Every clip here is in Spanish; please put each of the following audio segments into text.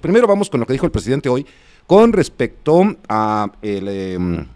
Pues primero vamos con lo que dijo el presidente hoy con respecto a em,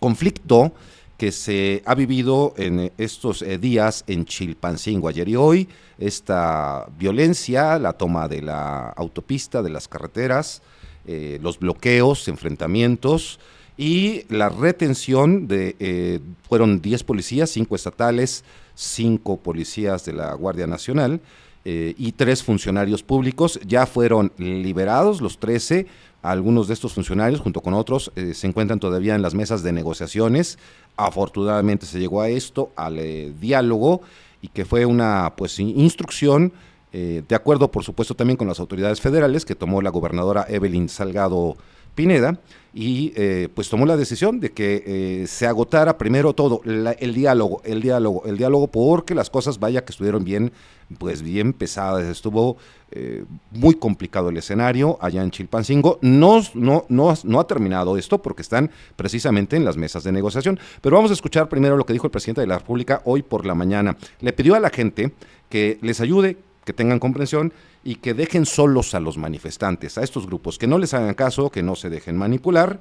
conflicto que se ha vivido en estos eh, días en Chilpancingo, ayer y hoy, esta violencia, la toma de la autopista, de las carreteras, eh, los bloqueos, enfrentamientos y la retención de, eh, fueron 10 policías, 5 estatales, 5 policías de la Guardia Nacional, eh, y tres funcionarios públicos. Ya fueron liberados los 13. Algunos de estos funcionarios, junto con otros, eh, se encuentran todavía en las mesas de negociaciones. Afortunadamente se llegó a esto, al eh, diálogo, y que fue una pues instrucción, de acuerdo por supuesto también con las autoridades federales, que tomó la gobernadora Evelyn Salgado Pineda y eh, pues tomó la decisión de que eh, se agotara primero todo, el diálogo, el diálogo, el diálogo, porque las cosas vaya que estuvieron bien, pues bien pesadas, estuvo eh, muy complicado el escenario allá en Chilpancingo, no, no, no, no ha terminado esto porque están precisamente en las mesas de negociación, pero vamos a escuchar primero lo que dijo el presidente de la República hoy por la mañana, le pidió a la gente que les ayude que tengan comprensión y que dejen solos a los manifestantes, a estos grupos, que no les hagan caso, que no se dejen manipular,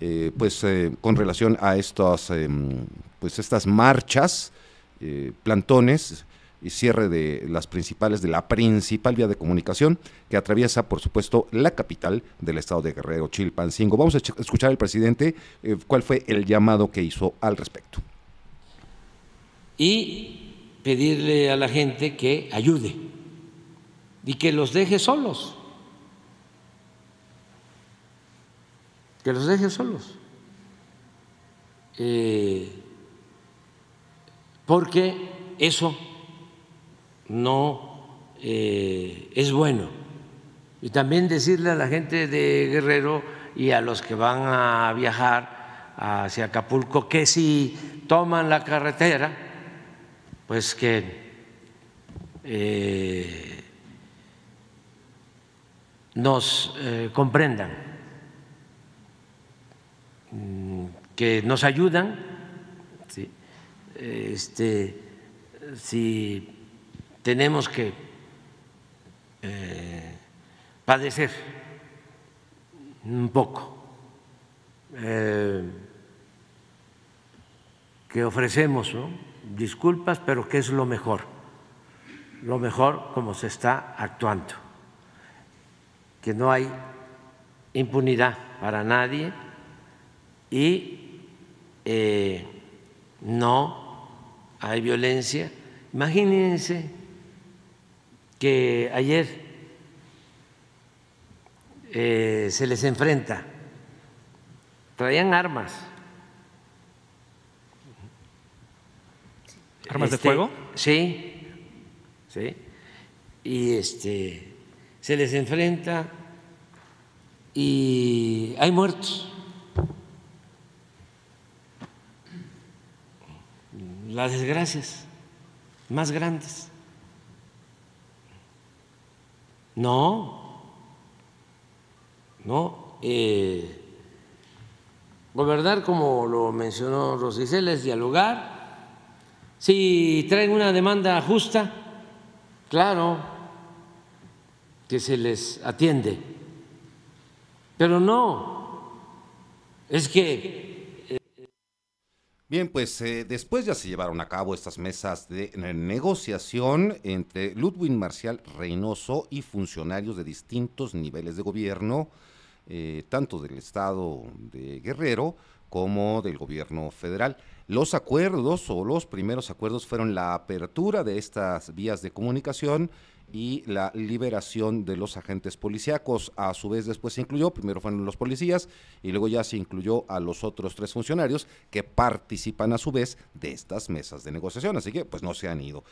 eh, pues eh, con relación a estas, em, pues estas marchas, eh, plantones y cierre de las principales, de la principal vía de comunicación que atraviesa, por supuesto, la capital del estado de Guerrero, Chilpancingo. Vamos a escuchar al presidente cuál fue el llamado que hizo al respecto. Y pedirle a la gente que ayude y que los deje solos. Que los deje solos. Eh, porque eso no eh, es bueno. Y también decirle a la gente de Guerrero y a los que van a viajar hacia Acapulco que si toman la carretera, pues que eh, nos eh, comprendan, mm, que nos ayudan, este, si tenemos que eh, padecer un poco, eh, que ofrecemos disculpas, pero que es lo mejor, lo mejor como se está actuando que no hay impunidad para nadie y eh, no hay violencia. Imagínense que ayer eh, se les enfrenta, traían armas. ¿Armas de este, fuego? Sí, sí. Y este se les enfrenta y hay muertos. Las desgracias más grandes. No, no. Eh, gobernar, como lo mencionó Rosicel, es dialogar. Si traen una demanda justa, claro, que se les atiende. Pero no, es que... Bien, pues eh, después ya se llevaron a cabo estas mesas de negociación entre Ludwig Marcial Reynoso y funcionarios de distintos niveles de gobierno, eh, tanto del Estado de Guerrero como del gobierno federal. Los acuerdos o los primeros acuerdos fueron la apertura de estas vías de comunicación y la liberación de los agentes policíacos. A su vez después se incluyó, primero fueron los policías y luego ya se incluyó a los otros tres funcionarios que participan a su vez de estas mesas de negociación. Así que pues no se han ido.